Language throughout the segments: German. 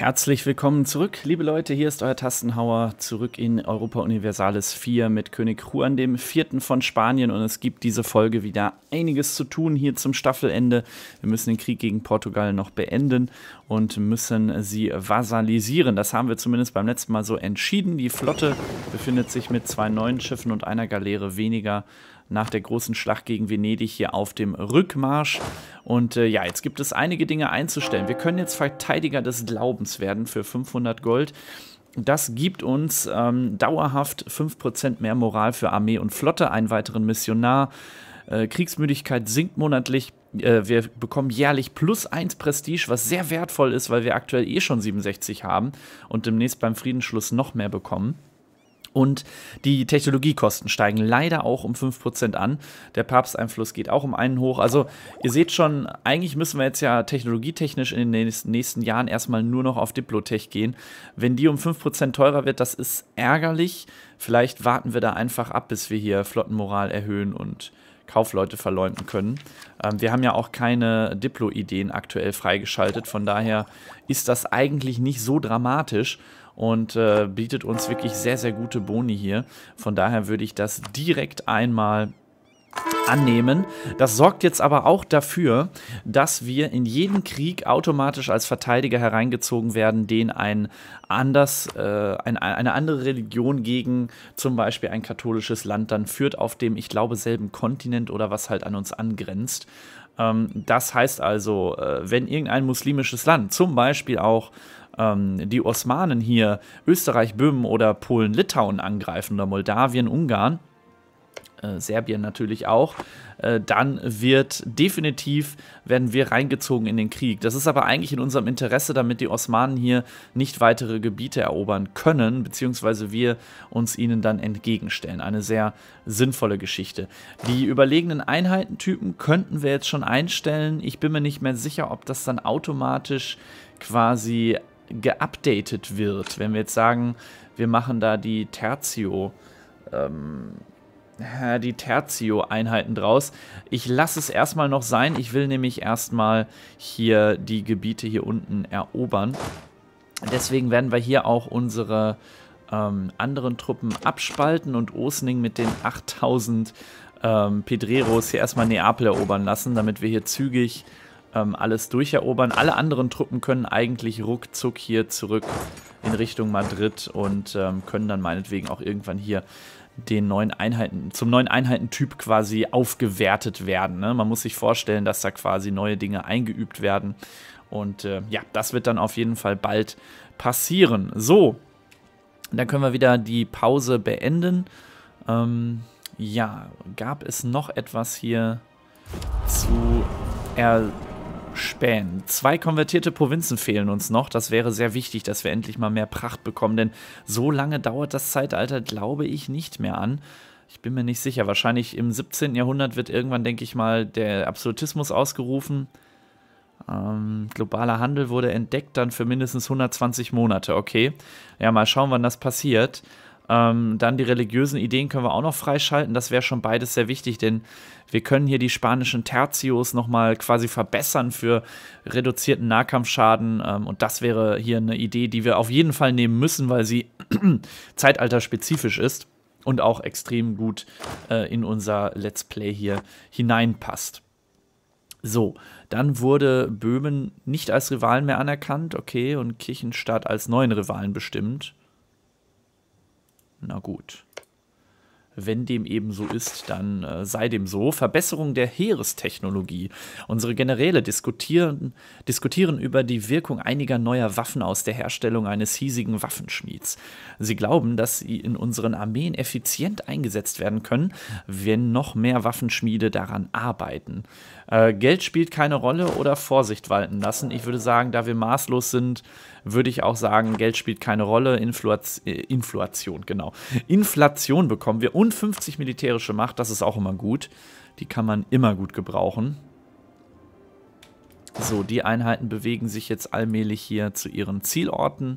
Herzlich willkommen zurück, liebe Leute. Hier ist euer Tastenhauer zurück in Europa Universalis 4 mit König Juan dem vierten von Spanien. Und es gibt diese Folge wieder einiges zu tun hier zum Staffelende. Wir müssen den Krieg gegen Portugal noch beenden und müssen sie vasalisieren. Das haben wir zumindest beim letzten Mal so entschieden. Die Flotte befindet sich mit zwei neuen Schiffen und einer Galeere weniger nach der großen Schlacht gegen Venedig hier auf dem Rückmarsch. Und äh, ja, jetzt gibt es einige Dinge einzustellen. Wir können jetzt Verteidiger des Glaubens werden für 500 Gold. Das gibt uns ähm, dauerhaft 5% mehr Moral für Armee und Flotte, einen weiteren Missionar. Äh, Kriegsmüdigkeit sinkt monatlich. Äh, wir bekommen jährlich plus 1 Prestige, was sehr wertvoll ist, weil wir aktuell eh schon 67 haben und demnächst beim Friedensschluss noch mehr bekommen. Und die Technologiekosten steigen leider auch um 5% an. Der Papsteinfluss geht auch um einen hoch. Also ihr seht schon, eigentlich müssen wir jetzt ja technologietechnisch in den nächsten Jahren erstmal nur noch auf Diplotech gehen. Wenn die um 5% teurer wird, das ist ärgerlich. Vielleicht warten wir da einfach ab, bis wir hier Flottenmoral erhöhen und Kaufleute verleumden können. Ähm, wir haben ja auch keine Diplo-Ideen aktuell freigeschaltet, von daher ist das eigentlich nicht so dramatisch und äh, bietet uns wirklich sehr, sehr gute Boni hier. Von daher würde ich das direkt einmal annehmen. Das sorgt jetzt aber auch dafür, dass wir in jeden Krieg automatisch als Verteidiger hereingezogen werden, den ein anders, äh, ein, eine andere Religion gegen zum Beispiel ein katholisches Land dann führt, auf dem ich glaube selben Kontinent oder was halt an uns angrenzt. Ähm, das heißt also, äh, wenn irgendein muslimisches Land zum Beispiel auch ähm, die Osmanen hier Österreich, Böhmen oder Polen, Litauen angreifen oder Moldawien, Ungarn, äh, Serbien natürlich auch, äh, dann wird definitiv, werden wir reingezogen in den Krieg. Das ist aber eigentlich in unserem Interesse, damit die Osmanen hier nicht weitere Gebiete erobern können, beziehungsweise wir uns ihnen dann entgegenstellen. Eine sehr sinnvolle Geschichte. Die überlegenen Einheitentypen könnten wir jetzt schon einstellen. Ich bin mir nicht mehr sicher, ob das dann automatisch quasi geupdatet wird. Wenn wir jetzt sagen, wir machen da die Tertio, ähm, die Tertio-Einheiten draus. Ich lasse es erstmal noch sein. Ich will nämlich erstmal hier die Gebiete hier unten erobern. Deswegen werden wir hier auch unsere ähm, anderen Truppen abspalten und Osning mit den 8000 ähm, Pedreros hier erstmal Neapel erobern lassen, damit wir hier zügig ähm, alles durcherobern. Alle anderen Truppen können eigentlich ruckzuck hier zurück in Richtung Madrid und ähm, können dann meinetwegen auch irgendwann hier den neuen Einheiten, zum neuen Einheitentyp quasi aufgewertet werden. Ne? Man muss sich vorstellen, dass da quasi neue Dinge eingeübt werden. Und äh, ja, das wird dann auf jeden Fall bald passieren. So, dann können wir wieder die Pause beenden. Ähm, ja, gab es noch etwas hier zu er spähen. Zwei konvertierte Provinzen fehlen uns noch. Das wäre sehr wichtig, dass wir endlich mal mehr Pracht bekommen, denn so lange dauert das Zeitalter, glaube ich, nicht mehr an. Ich bin mir nicht sicher. Wahrscheinlich im 17. Jahrhundert wird irgendwann, denke ich mal, der Absolutismus ausgerufen. Ähm, globaler Handel wurde entdeckt dann für mindestens 120 Monate. Okay, ja, mal schauen, wann das passiert. Ähm, dann die religiösen Ideen können wir auch noch freischalten. Das wäre schon beides sehr wichtig, denn wir können hier die spanischen Tertios nochmal quasi verbessern für reduzierten Nahkampfschaden. Ähm, und das wäre hier eine Idee, die wir auf jeden Fall nehmen müssen, weil sie zeitalterspezifisch ist und auch extrem gut äh, in unser Let's Play hier hineinpasst. So, dann wurde Böhmen nicht als Rivalen mehr anerkannt, okay, und Kirchenstaat als neuen Rivalen bestimmt. Na gut. Wenn dem eben so ist, dann äh, sei dem so. Verbesserung der Heerestechnologie. Unsere Generäle diskutieren, diskutieren über die Wirkung einiger neuer Waffen aus der Herstellung eines hiesigen Waffenschmieds. Sie glauben, dass sie in unseren Armeen effizient eingesetzt werden können, wenn noch mehr Waffenschmiede daran arbeiten. Äh, Geld spielt keine Rolle oder Vorsicht walten lassen. Ich würde sagen, da wir maßlos sind, würde ich auch sagen, Geld spielt keine Rolle. Influaz äh, Inflation, genau. Inflation bekommen wir und 50 militärische Macht, das ist auch immer gut. Die kann man immer gut gebrauchen. So, die Einheiten bewegen sich jetzt allmählich hier zu ihren Zielorten.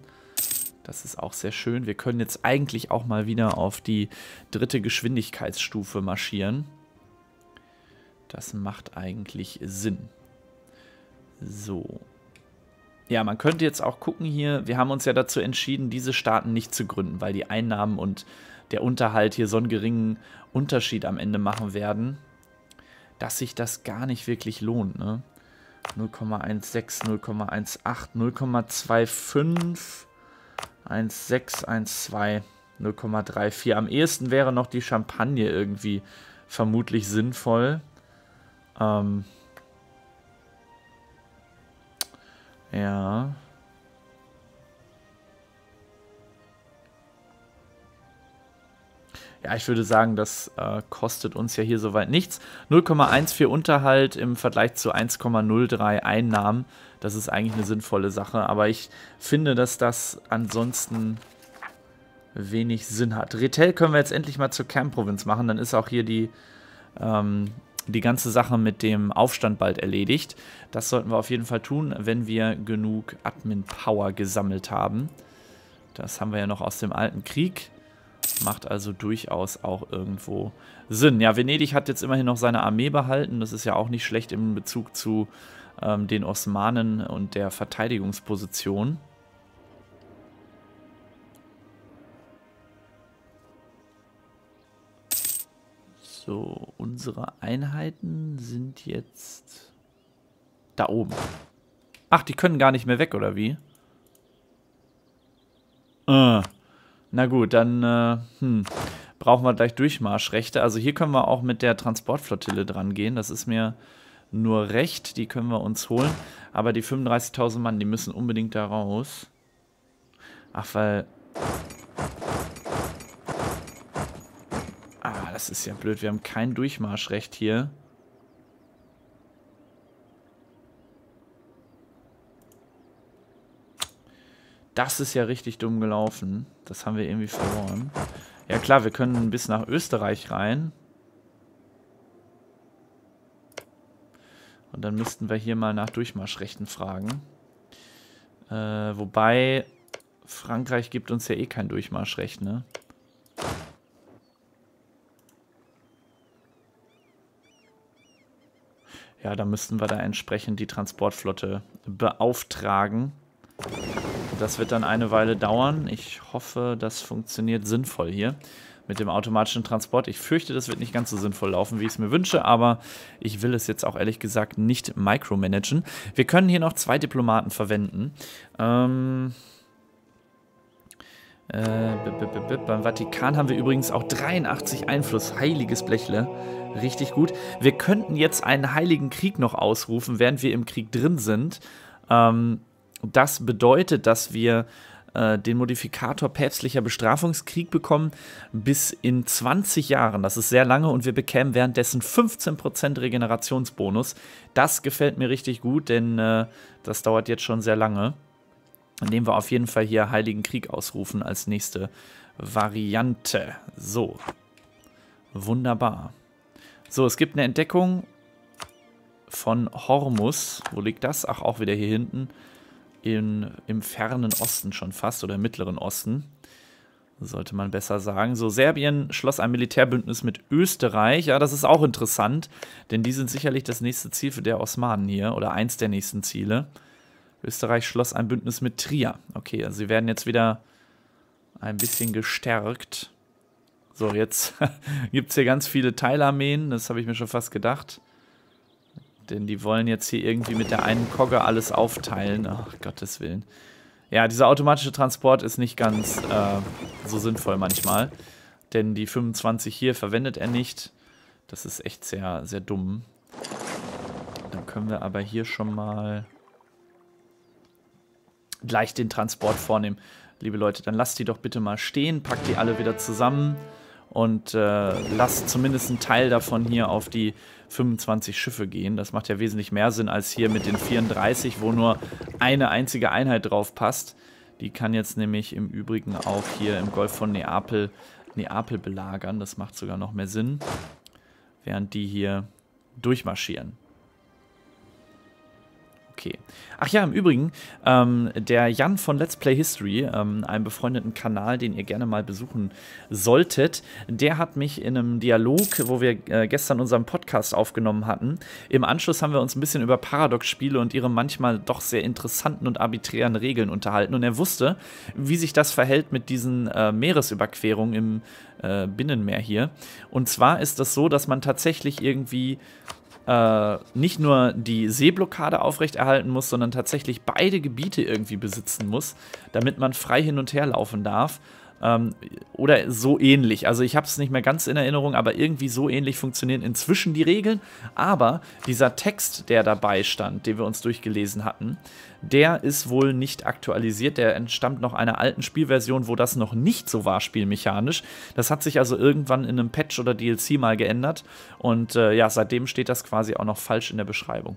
Das ist auch sehr schön. Wir können jetzt eigentlich auch mal wieder auf die dritte Geschwindigkeitsstufe marschieren. Das macht eigentlich Sinn. So. Ja, man könnte jetzt auch gucken hier, wir haben uns ja dazu entschieden, diese Staaten nicht zu gründen, weil die Einnahmen und der Unterhalt hier so einen geringen Unterschied am Ende machen werden, dass sich das gar nicht wirklich lohnt, ne? 0,16, 0,18, 0,25, 1,6, 1,2, 0,34. Am ehesten wäre noch die Champagne irgendwie vermutlich sinnvoll. Ähm ja. Ja, ich würde sagen, das äh, kostet uns ja hier soweit nichts. 0,14 Unterhalt im Vergleich zu 1,03 Einnahmen. Das ist eigentlich eine sinnvolle Sache. Aber ich finde, dass das ansonsten wenig Sinn hat. Retail können wir jetzt endlich mal zur Kernprovinz machen. Dann ist auch hier die, ähm, die ganze Sache mit dem Aufstand bald erledigt. Das sollten wir auf jeden Fall tun, wenn wir genug Admin-Power gesammelt haben. Das haben wir ja noch aus dem alten Krieg. Macht also durchaus auch irgendwo Sinn. Ja, Venedig hat jetzt immerhin noch seine Armee behalten. Das ist ja auch nicht schlecht in Bezug zu ähm, den Osmanen und der Verteidigungsposition. So, unsere Einheiten sind jetzt da oben. Ach, die können gar nicht mehr weg, oder wie? Äh, na gut, dann äh, hm, brauchen wir gleich Durchmarschrechte. Also hier können wir auch mit der Transportflottille dran gehen. Das ist mir nur recht. Die können wir uns holen. Aber die 35.000 Mann, die müssen unbedingt da raus. Ach, weil das ist ja blöd. Wir haben kein Durchmarschrecht hier. Das ist ja richtig dumm gelaufen. Das haben wir irgendwie verloren. Ja klar, wir können bis nach Österreich rein. Und dann müssten wir hier mal nach Durchmarschrechten fragen. Äh, wobei, Frankreich gibt uns ja eh kein Durchmarschrecht, ne? Ja, da müssten wir da entsprechend die Transportflotte beauftragen. Das wird dann eine Weile dauern. Ich hoffe, das funktioniert sinnvoll hier mit dem automatischen Transport. Ich fürchte, das wird nicht ganz so sinnvoll laufen, wie ich es mir wünsche, aber ich will es jetzt auch ehrlich gesagt nicht micromanagen. Wir können hier noch zwei Diplomaten verwenden. Ähm... Äh, b -b -b beim Vatikan haben wir übrigens auch 83 Einfluss. Heiliges Blechle. Richtig gut. Wir könnten jetzt einen heiligen Krieg noch ausrufen, während wir im Krieg drin sind. Ähm, das bedeutet, dass wir äh, den Modifikator päpstlicher Bestrafungskrieg bekommen bis in 20 Jahren. Das ist sehr lange und wir bekämen währenddessen 15% Regenerationsbonus. Das gefällt mir richtig gut, denn äh, das dauert jetzt schon sehr lange. Nehmen wir auf jeden Fall hier Heiligen Krieg ausrufen als nächste Variante. So. Wunderbar. So, es gibt eine Entdeckung von Hormus. Wo liegt das? Ach, auch wieder hier hinten. In, Im fernen Osten schon fast oder im mittleren Osten. Sollte man besser sagen. So, Serbien schloss ein Militärbündnis mit Österreich. Ja, das ist auch interessant, denn die sind sicherlich das nächste Ziel für der Osmanen hier oder eins der nächsten Ziele. Österreich schloss ein Bündnis mit Trier. Okay, also sie werden jetzt wieder ein bisschen gestärkt. So, jetzt gibt es hier ganz viele Teilarmeen, das habe ich mir schon fast gedacht. Denn die wollen jetzt hier irgendwie mit der einen Kogge alles aufteilen. Ach, Gottes Willen. Ja, dieser automatische Transport ist nicht ganz äh, so sinnvoll manchmal. Denn die 25 hier verwendet er nicht. Das ist echt sehr, sehr dumm. Dann können wir aber hier schon mal gleich den Transport vornehmen. Liebe Leute, dann lasst die doch bitte mal stehen, packt die alle wieder zusammen und äh, lasst zumindest einen Teil davon hier auf die 25 Schiffe gehen. Das macht ja wesentlich mehr Sinn als hier mit den 34, wo nur eine einzige Einheit drauf passt. Die kann jetzt nämlich im Übrigen auch hier im Golf von Neapel, Neapel belagern. Das macht sogar noch mehr Sinn. Während die hier durchmarschieren. Okay. Ach ja, im Übrigen, ähm, der Jan von Let's Play History, ähm, einem befreundeten Kanal, den ihr gerne mal besuchen solltet, der hat mich in einem Dialog, wo wir äh, gestern unseren Podcast aufgenommen hatten, im Anschluss haben wir uns ein bisschen über Paradox-Spiele und ihre manchmal doch sehr interessanten und arbiträren Regeln unterhalten. Und er wusste, wie sich das verhält mit diesen äh, Meeresüberquerungen im äh, Binnenmeer hier. Und zwar ist das so, dass man tatsächlich irgendwie äh, nicht nur die Seeblockade aufrechterhalten muss, sondern tatsächlich beide Gebiete irgendwie besitzen muss, damit man frei hin und her laufen darf ähm, oder so ähnlich. Also ich habe es nicht mehr ganz in Erinnerung, aber irgendwie so ähnlich funktionieren inzwischen die Regeln. Aber dieser Text, der dabei stand, den wir uns durchgelesen hatten, der ist wohl nicht aktualisiert. Der entstammt noch einer alten Spielversion, wo das noch nicht so war spielmechanisch. Das hat sich also irgendwann in einem Patch oder DLC mal geändert. Und äh, ja, seitdem steht das quasi auch noch falsch in der Beschreibung.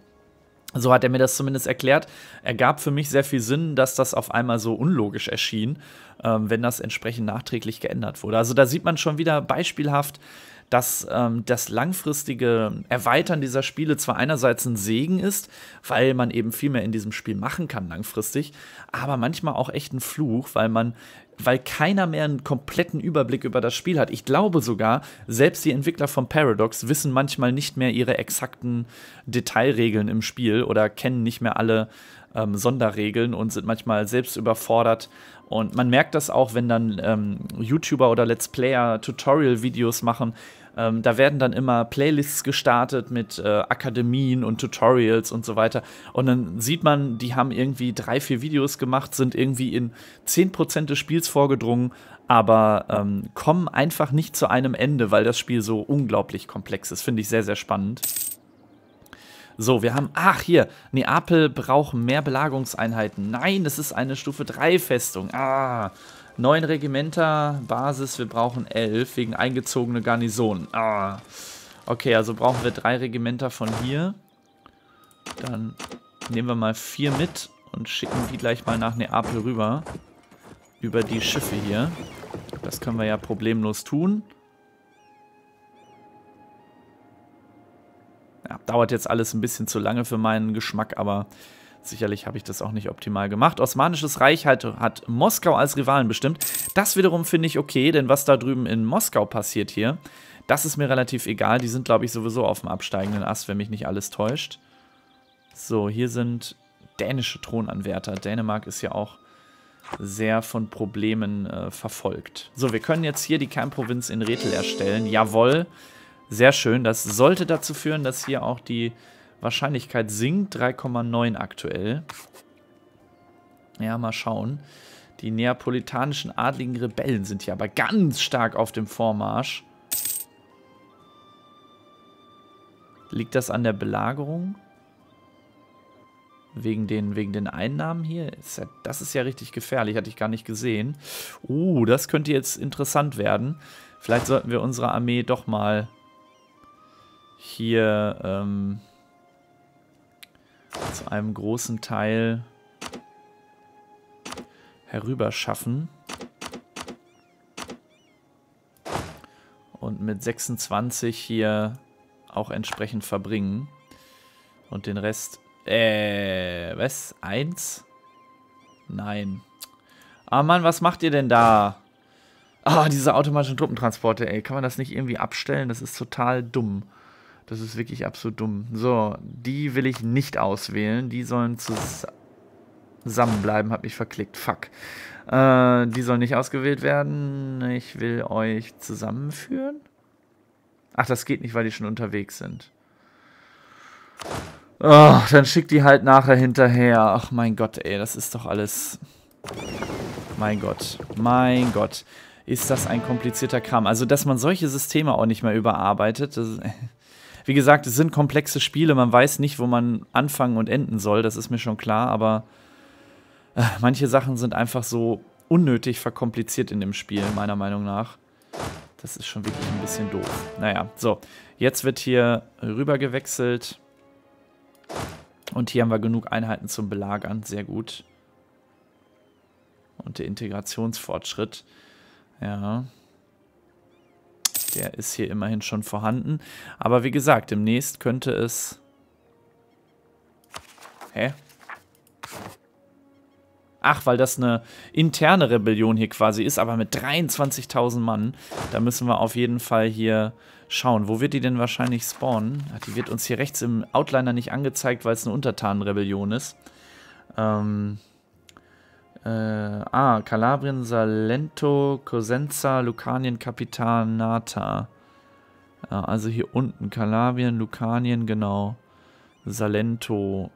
So hat er mir das zumindest erklärt. Er gab für mich sehr viel Sinn, dass das auf einmal so unlogisch erschien, ähm, wenn das entsprechend nachträglich geändert wurde. Also da sieht man schon wieder beispielhaft, dass ähm, das langfristige Erweitern dieser Spiele zwar einerseits ein Segen ist, weil man eben viel mehr in diesem Spiel machen kann langfristig, aber manchmal auch echt ein Fluch, weil man weil keiner mehr einen kompletten Überblick über das Spiel hat. Ich glaube sogar, selbst die Entwickler von Paradox wissen manchmal nicht mehr ihre exakten Detailregeln im Spiel oder kennen nicht mehr alle ähm, Sonderregeln und sind manchmal selbst überfordert. Und man merkt das auch, wenn dann ähm, YouTuber oder Let's Player Tutorial-Videos machen. Ähm, da werden dann immer Playlists gestartet mit äh, Akademien und Tutorials und so weiter. Und dann sieht man, die haben irgendwie drei, vier Videos gemacht, sind irgendwie in 10% des Spiels vorgedrungen, aber ähm, kommen einfach nicht zu einem Ende, weil das Spiel so unglaublich komplex ist. Finde ich sehr, sehr spannend. So, wir haben, ach hier, Neapel braucht mehr Belagerungseinheiten. Nein, das ist eine Stufe 3 Festung. Ah, 9 Regimenter, Basis, wir brauchen 11 wegen eingezogene Garnisonen. Ah, okay, also brauchen wir 3 Regimenter von hier. Dann nehmen wir mal 4 mit und schicken die gleich mal nach Neapel rüber. Über die Schiffe hier. Das können wir ja problemlos tun. Ja, dauert jetzt alles ein bisschen zu lange für meinen Geschmack, aber sicherlich habe ich das auch nicht optimal gemacht. Osmanisches Reich hat, hat Moskau als Rivalen bestimmt. Das wiederum finde ich okay, denn was da drüben in Moskau passiert hier, das ist mir relativ egal. Die sind, glaube ich, sowieso auf dem absteigenden Ast, wenn mich nicht alles täuscht. So, hier sind dänische Thronanwärter. Dänemark ist ja auch sehr von Problemen äh, verfolgt. So, wir können jetzt hier die Kernprovinz in Rethel erstellen. Jawohl. Jawohl. Sehr schön. Das sollte dazu führen, dass hier auch die Wahrscheinlichkeit sinkt. 3,9 aktuell. Ja, mal schauen. Die neapolitanischen adligen Rebellen sind hier aber ganz stark auf dem Vormarsch. Liegt das an der Belagerung? Wegen den, wegen den Einnahmen hier? Ist ja, das ist ja richtig gefährlich, hatte ich gar nicht gesehen. Uh, das könnte jetzt interessant werden. Vielleicht sollten wir unsere Armee doch mal hier ähm, zu einem großen Teil herüberschaffen. Und mit 26 hier auch entsprechend verbringen. Und den Rest... Äh, was? Eins? Nein. Ah Mann, was macht ihr denn da? Ah, diese automatischen Truppentransporte, ey. Kann man das nicht irgendwie abstellen? Das ist total dumm. Das ist wirklich absolut dumm. So, die will ich nicht auswählen. Die sollen zusammenbleiben. Hab mich verklickt. Fuck. Äh, die sollen nicht ausgewählt werden. Ich will euch zusammenführen. Ach, das geht nicht, weil die schon unterwegs sind. Oh, dann schickt die halt nachher hinterher. Ach mein Gott, ey, das ist doch alles... Mein Gott, mein Gott. Ist das ein komplizierter Kram. Also, dass man solche Systeme auch nicht mehr überarbeitet, das... wie gesagt, es sind komplexe Spiele, man weiß nicht, wo man anfangen und enden soll, das ist mir schon klar, aber äh, manche Sachen sind einfach so unnötig verkompliziert in dem Spiel, meiner Meinung nach. Das ist schon wirklich ein bisschen doof. Naja, so, jetzt wird hier rüber gewechselt. Und hier haben wir genug Einheiten zum Belagern, sehr gut. Und der Integrationsfortschritt. Ja, der ist hier immerhin schon vorhanden. Aber wie gesagt, demnächst könnte es... Hä? Ach, weil das eine interne Rebellion hier quasi ist, aber mit 23.000 Mann. Da müssen wir auf jeden Fall hier schauen. Wo wird die denn wahrscheinlich spawnen? Ach, die wird uns hier rechts im Outliner nicht angezeigt, weil es eine Untertanenrebellion ist. Ähm, äh, ah, Kalabrien, Salento, Cosenza, Lucanien, Capitanata. Ja, also hier unten, Kalabrien, Lucanien, genau. Salento,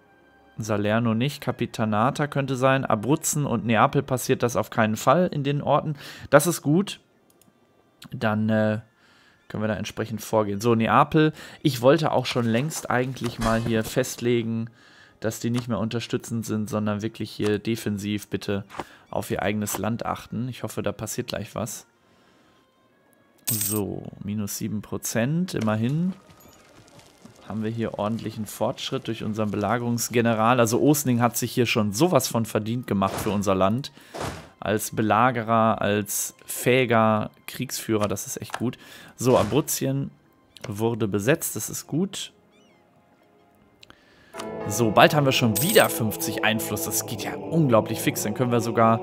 Salerno nicht, Capitanata könnte sein. Abruzzen und Neapel passiert das auf keinen Fall in den Orten. Das ist gut. Dann äh, können wir da entsprechend vorgehen. So, Neapel. Ich wollte auch schon längst eigentlich mal hier festlegen, dass die nicht mehr unterstützend sind, sondern wirklich hier defensiv bitte auf ihr eigenes Land achten. Ich hoffe, da passiert gleich was. So, minus 7%, immerhin haben wir hier ordentlichen Fortschritt durch unseren Belagerungsgeneral. Also Osning hat sich hier schon sowas von verdient gemacht für unser Land. Als Belagerer, als fähiger Kriegsführer, das ist echt gut. So, Abruzien wurde besetzt, das ist gut. So, bald haben wir schon wieder 50 Einfluss. Das geht ja unglaublich fix. Dann können wir sogar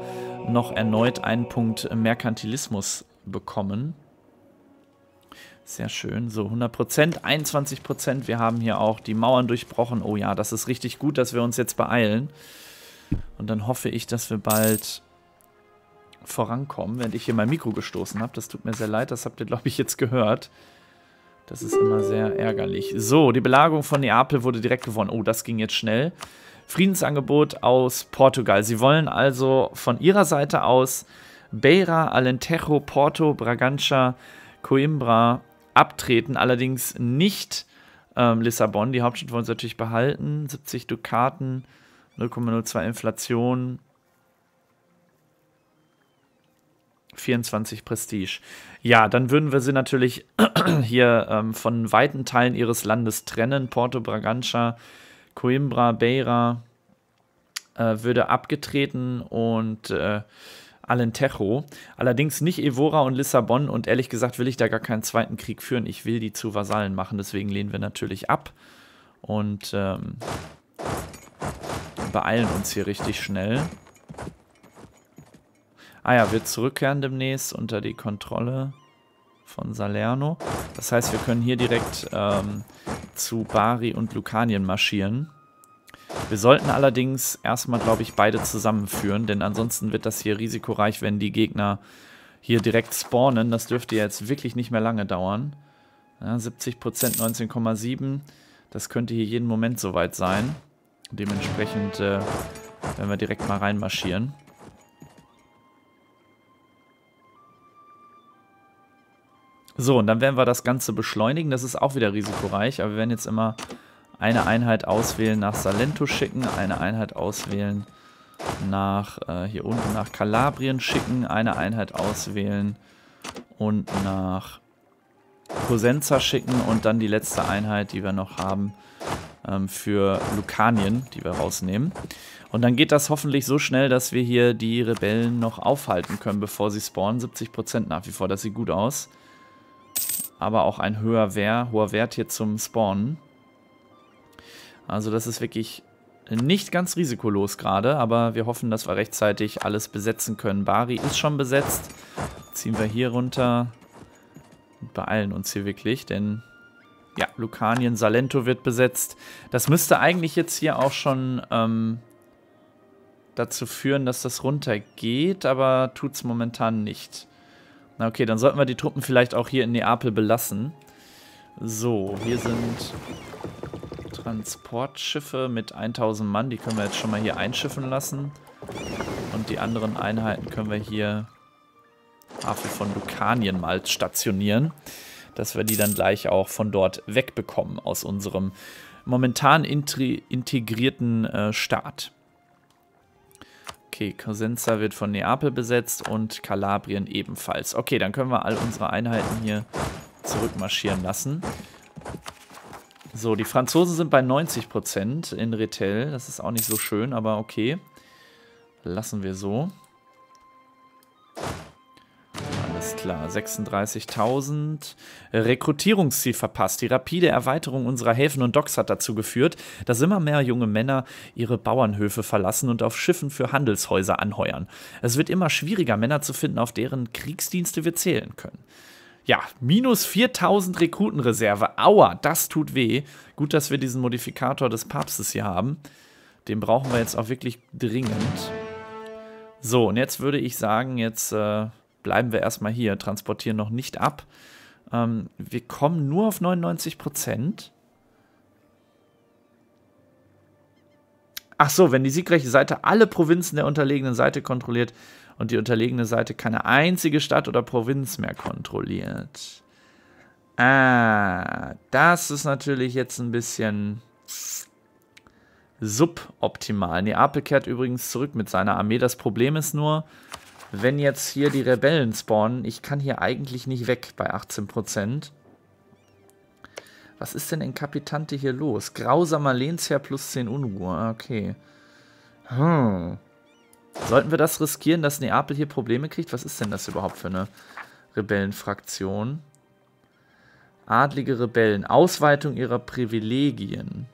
noch erneut einen Punkt Merkantilismus bekommen. Sehr schön. So, 100%, 21%. Wir haben hier auch die Mauern durchbrochen. Oh ja, das ist richtig gut, dass wir uns jetzt beeilen. Und dann hoffe ich, dass wir bald vorankommen, während ich hier mein Mikro gestoßen habe. Das tut mir sehr leid, das habt ihr, glaube ich, jetzt gehört. Das ist immer sehr ärgerlich. So, die Belagerung von Neapel wurde direkt gewonnen. Oh, das ging jetzt schnell. Friedensangebot aus Portugal. Sie wollen also von ihrer Seite aus Beira, Alentejo, Porto, Bragança, Coimbra abtreten. Allerdings nicht ähm, Lissabon. Die Hauptstadt wollen sie natürlich behalten. 70 Dukaten, 0,02 Inflation. 24 Prestige. Ja, dann würden wir sie natürlich hier ähm, von weiten Teilen ihres Landes trennen. Porto Braganza, Coimbra, Beira äh, würde abgetreten und äh, Alentejo. Allerdings nicht Evora und Lissabon und ehrlich gesagt will ich da gar keinen zweiten Krieg führen. Ich will die zu Vasallen machen, deswegen lehnen wir natürlich ab und ähm, beeilen uns hier richtig schnell. Ah ja, wir zurückkehren demnächst unter die Kontrolle von Salerno. Das heißt, wir können hier direkt ähm, zu Bari und Lucanien marschieren. Wir sollten allerdings erstmal, glaube ich, beide zusammenführen, denn ansonsten wird das hier risikoreich, wenn die Gegner hier direkt spawnen. Das dürfte jetzt wirklich nicht mehr lange dauern. Ja, 70%, 19,7. Das könnte hier jeden Moment soweit sein. Dementsprechend äh, werden wir direkt mal reinmarschieren. So, und dann werden wir das Ganze beschleunigen. Das ist auch wieder risikoreich, aber wir werden jetzt immer eine Einheit auswählen nach Salento schicken, eine Einheit auswählen nach äh, hier unten nach Kalabrien schicken, eine Einheit auswählen und nach Cosenza schicken und dann die letzte Einheit, die wir noch haben, ähm, für Lucanien, die wir rausnehmen. Und dann geht das hoffentlich so schnell, dass wir hier die Rebellen noch aufhalten können, bevor sie spawnen. 70% nach wie vor, das sieht gut aus aber auch ein höher Wehr, hoher Wert hier zum Spawnen. Also das ist wirklich nicht ganz risikolos gerade, aber wir hoffen, dass wir rechtzeitig alles besetzen können. Bari ist schon besetzt. Ziehen wir hier runter. Und beeilen uns hier wirklich, denn ja, Lucanien, Salento wird besetzt. Das müsste eigentlich jetzt hier auch schon ähm, dazu führen, dass das runtergeht, aber tut es momentan nicht. Na okay, dann sollten wir die Truppen vielleicht auch hier in Neapel belassen. So, hier sind Transportschiffe mit 1000 Mann. Die können wir jetzt schon mal hier einschiffen lassen. Und die anderen Einheiten können wir hier Hafen von Lukanien mal stationieren. Dass wir die dann gleich auch von dort wegbekommen aus unserem momentan integrierten äh, Staat. Okay, Cosenza wird von Neapel besetzt und Kalabrien ebenfalls. Okay, dann können wir all unsere Einheiten hier zurückmarschieren lassen. So, die Franzosen sind bei 90% in Retail. Das ist auch nicht so schön, aber okay. Lassen wir so. Alles klar, 36.000. Rekrutierungsziel verpasst. Die rapide Erweiterung unserer Häfen und Docks hat dazu geführt, dass immer mehr junge Männer ihre Bauernhöfe verlassen und auf Schiffen für Handelshäuser anheuern. Es wird immer schwieriger, Männer zu finden, auf deren Kriegsdienste wir zählen können. Ja, minus 4000 Rekrutenreserve. Aua, das tut weh. Gut, dass wir diesen Modifikator des Papstes hier haben. Den brauchen wir jetzt auch wirklich dringend. So, und jetzt würde ich sagen, jetzt... Äh bleiben wir erstmal hier, transportieren noch nicht ab. Ähm, wir kommen nur auf 99 Prozent. Ach so, wenn die siegreiche Seite alle Provinzen der unterlegenen Seite kontrolliert und die unterlegene Seite keine einzige Stadt oder Provinz mehr kontrolliert. Ah, das ist natürlich jetzt ein bisschen suboptimal. Neapel kehrt übrigens zurück mit seiner Armee. Das Problem ist nur, wenn jetzt hier die Rebellen spawnen, ich kann hier eigentlich nicht weg bei 18%. Was ist denn in Kapitante hier los? Grausamer Lehnsherr plus 10 Unruhe. Ah, okay. Hm. Sollten wir das riskieren, dass Neapel hier Probleme kriegt? Was ist denn das überhaupt für eine Rebellenfraktion? Adlige Rebellen. Ausweitung ihrer Privilegien.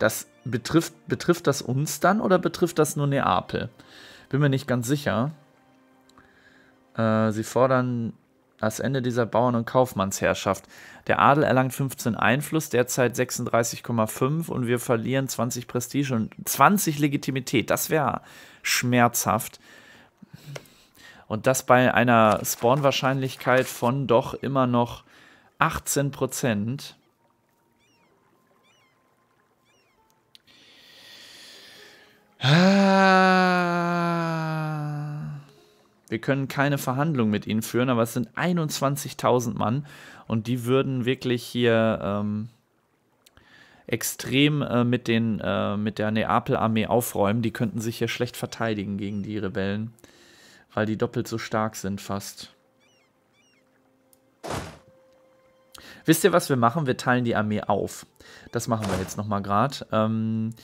Das betrifft, betrifft das uns dann oder betrifft das nur Neapel? Bin mir nicht ganz sicher. Äh, sie fordern das Ende dieser Bauern- und Kaufmannsherrschaft. Der Adel erlangt 15 Einfluss, derzeit 36,5 und wir verlieren 20 Prestige und 20 Legitimität. Das wäre schmerzhaft. Und das bei einer Spawn-Wahrscheinlichkeit von doch immer noch 18 Prozent. Wir können keine Verhandlungen mit ihnen führen, aber es sind 21.000 Mann und die würden wirklich hier ähm, extrem äh, mit, den, äh, mit der Neapel-Armee aufräumen. Die könnten sich hier schlecht verteidigen gegen die Rebellen, weil die doppelt so stark sind fast. Wisst ihr, was wir machen? Wir teilen die Armee auf. Das machen wir jetzt nochmal gerade. Ähm,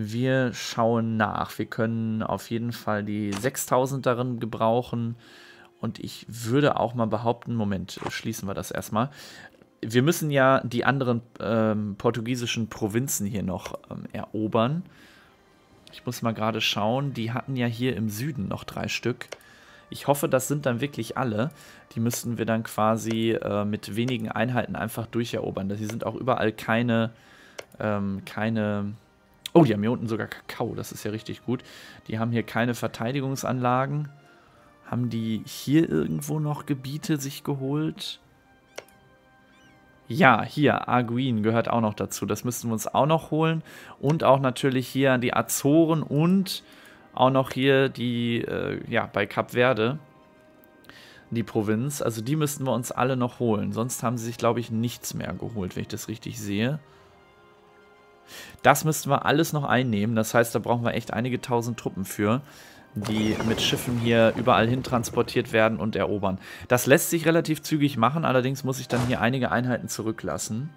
wir schauen nach. Wir können auf jeden Fall die 6000 darin gebrauchen. Und ich würde auch mal behaupten, Moment, äh, schließen wir das erstmal. Wir müssen ja die anderen ähm, portugiesischen Provinzen hier noch ähm, erobern. Ich muss mal gerade schauen, die hatten ja hier im Süden noch drei Stück. Ich hoffe, das sind dann wirklich alle. Die müssten wir dann quasi äh, mit wenigen Einheiten einfach durcherobern. Sie sind auch überall keine, ähm, keine Oh, die haben hier unten sogar Kakao. Das ist ja richtig gut. Die haben hier keine Verteidigungsanlagen. Haben die hier irgendwo noch Gebiete sich geholt? Ja, hier, Arguin gehört auch noch dazu. Das müssten wir uns auch noch holen. Und auch natürlich hier die Azoren und auch noch hier die, äh, ja, bei Kap Verde, die Provinz. Also die müssten wir uns alle noch holen. Sonst haben sie sich, glaube ich, nichts mehr geholt, wenn ich das richtig sehe. Das müssten wir alles noch einnehmen. Das heißt, da brauchen wir echt einige tausend Truppen für, die mit Schiffen hier überall hin transportiert werden und erobern. Das lässt sich relativ zügig machen, allerdings muss ich dann hier einige Einheiten zurücklassen.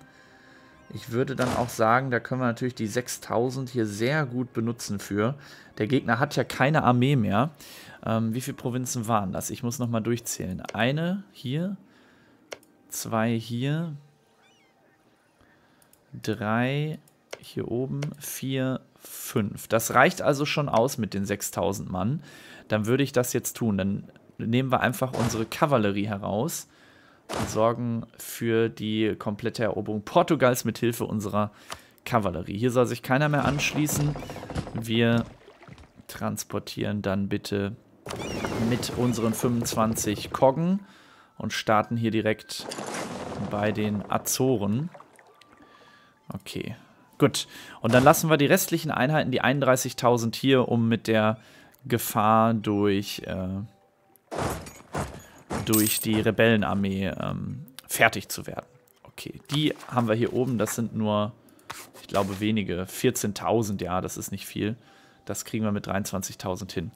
Ich würde dann auch sagen, da können wir natürlich die 6000 hier sehr gut benutzen für. Der Gegner hat ja keine Armee mehr. Ähm, wie viele Provinzen waren das? Ich muss nochmal durchzählen. Eine hier, zwei hier, drei, hier oben 4, 5. Das reicht also schon aus mit den 6000 Mann. Dann würde ich das jetzt tun. Dann nehmen wir einfach unsere Kavallerie heraus und sorgen für die komplette Eroberung Portugals mit Hilfe unserer Kavallerie. Hier soll sich keiner mehr anschließen. Wir transportieren dann bitte mit unseren 25 Koggen und starten hier direkt bei den Azoren. Okay, Gut. Und dann lassen wir die restlichen Einheiten, die 31.000 hier, um mit der Gefahr durch, äh, durch die Rebellenarmee ähm, fertig zu werden. Okay, die haben wir hier oben. Das sind nur, ich glaube, wenige. 14.000, ja, das ist nicht viel. Das kriegen wir mit 23.000 hin.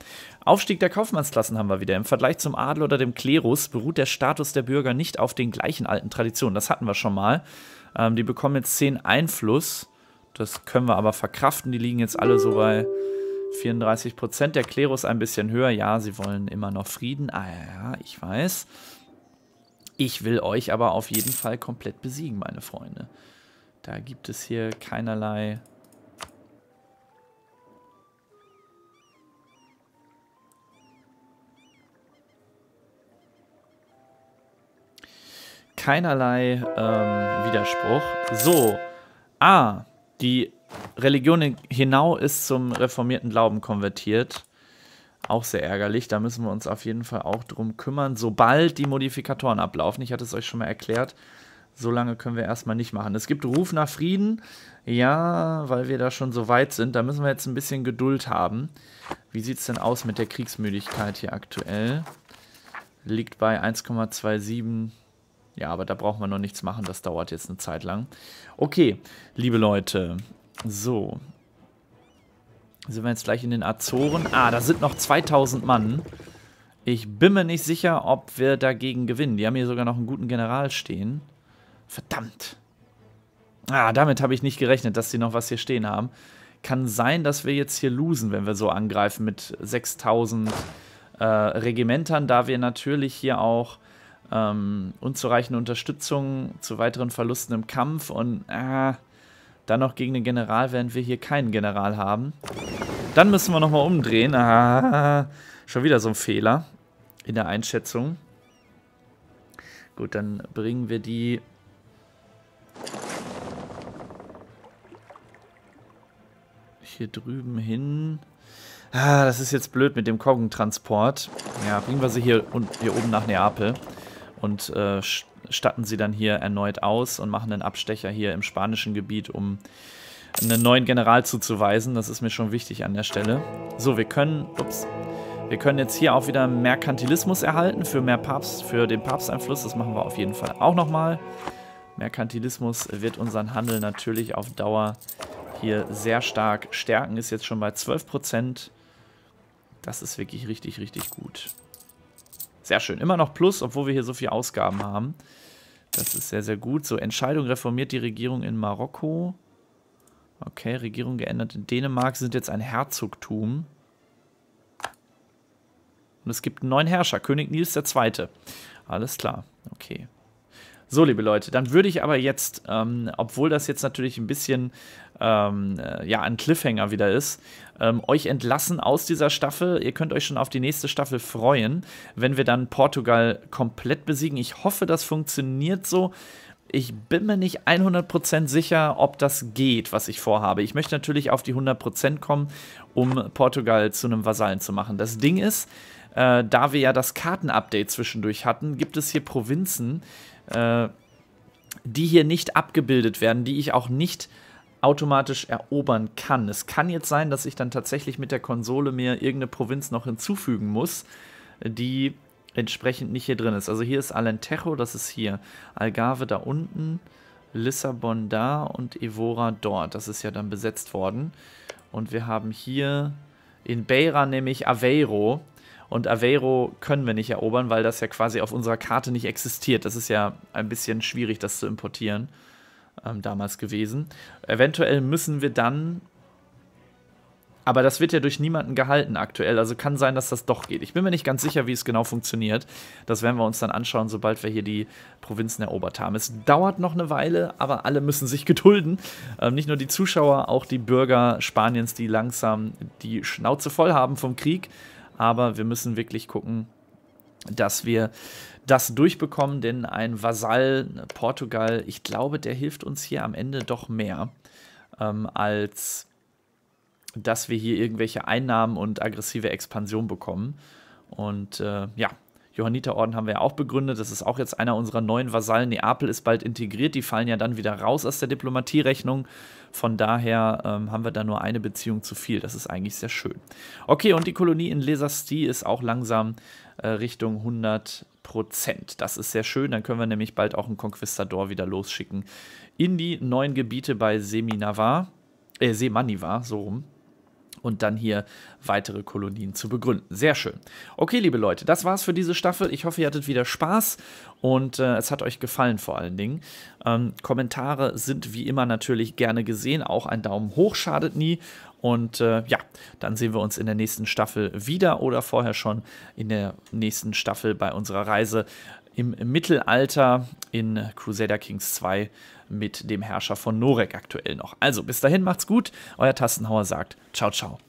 Aufstieg der Kaufmannsklassen haben wir wieder. Im Vergleich zum Adel oder dem Klerus beruht der Status der Bürger nicht auf den gleichen alten Traditionen. Das hatten wir schon mal. Ähm, die bekommen jetzt 10 Einfluss das können wir aber verkraften. Die liegen jetzt alle so bei 34 Prozent. Der Klerus ein bisschen höher. Ja, sie wollen immer noch Frieden. Ah ja, ich weiß. Ich will euch aber auf jeden Fall komplett besiegen, meine Freunde. Da gibt es hier keinerlei... Keinerlei ähm, Widerspruch. So. Ah, die Religion in Hinau ist zum reformierten Glauben konvertiert. Auch sehr ärgerlich. Da müssen wir uns auf jeden Fall auch drum kümmern, sobald die Modifikatoren ablaufen. Ich hatte es euch schon mal erklärt. So lange können wir erstmal nicht machen. Es gibt Ruf nach Frieden. Ja, weil wir da schon so weit sind. Da müssen wir jetzt ein bisschen Geduld haben. Wie sieht es denn aus mit der Kriegsmüdigkeit hier aktuell? Liegt bei 1,27 ja, aber da braucht man noch nichts machen, das dauert jetzt eine Zeit lang. Okay, liebe Leute, so. Sind wir jetzt gleich in den Azoren? Ah, da sind noch 2000 Mann. Ich bin mir nicht sicher, ob wir dagegen gewinnen. Die haben hier sogar noch einen guten General stehen. Verdammt. Ah, damit habe ich nicht gerechnet, dass sie noch was hier stehen haben. Kann sein, dass wir jetzt hier losen, wenn wir so angreifen mit 6000 äh, Regimentern, da wir natürlich hier auch ähm, unzureichende Unterstützung zu weiteren Verlusten im Kampf und äh, dann noch gegen den General, während wir hier keinen General haben. Dann müssen wir nochmal umdrehen. Ah, schon wieder so ein Fehler in der Einschätzung. Gut, dann bringen wir die... Hier drüben hin. Ah, das ist jetzt blöd mit dem Koggentransport. Ja, bringen wir sie hier, hier oben nach Neapel und äh, statten sie dann hier erneut aus und machen einen Abstecher hier im spanischen Gebiet, um einen neuen General zuzuweisen. Das ist mir schon wichtig an der Stelle. So, wir können, ups, wir können jetzt hier auch wieder Merkantilismus erhalten für mehr Papst, für den Papsteinfluss. Das machen wir auf jeden Fall auch nochmal. Merkantilismus wird unseren Handel natürlich auf Dauer hier sehr stark stärken. Ist jetzt schon bei 12%. Das ist wirklich richtig, richtig gut. Sehr schön. Immer noch Plus, obwohl wir hier so viele Ausgaben haben. Das ist sehr, sehr gut. So, Entscheidung reformiert die Regierung in Marokko. Okay, Regierung geändert in Dänemark, Sie sind jetzt ein Herzogtum. Und es gibt einen neuen Herrscher, König Nils II. Alles klar, okay. So, liebe Leute, dann würde ich aber jetzt, ähm, obwohl das jetzt natürlich ein bisschen ähm, äh, ja, ein Cliffhanger wieder ist, ähm, euch entlassen aus dieser Staffel. Ihr könnt euch schon auf die nächste Staffel freuen, wenn wir dann Portugal komplett besiegen. Ich hoffe, das funktioniert so. Ich bin mir nicht 100% sicher, ob das geht, was ich vorhabe. Ich möchte natürlich auf die 100% kommen, um Portugal zu einem Vasallen zu machen. Das Ding ist, äh, da wir ja das Kartenupdate zwischendurch hatten, gibt es hier Provinzen, äh, die hier nicht abgebildet werden, die ich auch nicht automatisch erobern kann. Es kann jetzt sein, dass ich dann tatsächlich mit der Konsole mir irgendeine Provinz noch hinzufügen muss, die entsprechend nicht hier drin ist. Also hier ist Alentejo, das ist hier, Algarve da unten, Lissabon da und Evora dort. Das ist ja dann besetzt worden. Und wir haben hier in Beira nämlich Aveiro. Und Aveiro können wir nicht erobern, weil das ja quasi auf unserer Karte nicht existiert. Das ist ja ein bisschen schwierig, das zu importieren, ähm, damals gewesen. Eventuell müssen wir dann. Aber das wird ja durch niemanden gehalten aktuell. Also kann sein, dass das doch geht. Ich bin mir nicht ganz sicher, wie es genau funktioniert. Das werden wir uns dann anschauen, sobald wir hier die Provinzen erobert haben. Es dauert noch eine Weile, aber alle müssen sich gedulden. Ähm, nicht nur die Zuschauer, auch die Bürger Spaniens, die langsam die Schnauze voll haben vom Krieg aber wir müssen wirklich gucken, dass wir das durchbekommen, denn ein Vasall ne, Portugal, ich glaube, der hilft uns hier am Ende doch mehr, ähm, als dass wir hier irgendwelche Einnahmen und aggressive Expansion bekommen. Und äh, ja, Johanniterorden haben wir ja auch begründet. Das ist auch jetzt einer unserer neuen Vasallen. Neapel ist bald integriert. Die fallen ja dann wieder raus aus der Diplomatierechnung. Von daher ähm, haben wir da nur eine Beziehung zu viel. Das ist eigentlich sehr schön. Okay, und die Kolonie in Lesasti ist auch langsam äh, Richtung 100 Das ist sehr schön. Dann können wir nämlich bald auch einen Conquistador wieder losschicken in die neuen Gebiete bei Seminava. äh, Semaniva, so rum und dann hier weitere Kolonien zu begründen. Sehr schön. Okay, liebe Leute, das war's für diese Staffel. Ich hoffe, ihr hattet wieder Spaß und äh, es hat euch gefallen vor allen Dingen. Ähm, Kommentare sind wie immer natürlich gerne gesehen. Auch ein Daumen hoch schadet nie. Und äh, ja, dann sehen wir uns in der nächsten Staffel wieder oder vorher schon in der nächsten Staffel bei unserer Reise im Mittelalter in Crusader Kings 2 mit dem Herrscher von Norek aktuell noch. Also bis dahin macht's gut, euer Tastenhauer sagt ciao, ciao.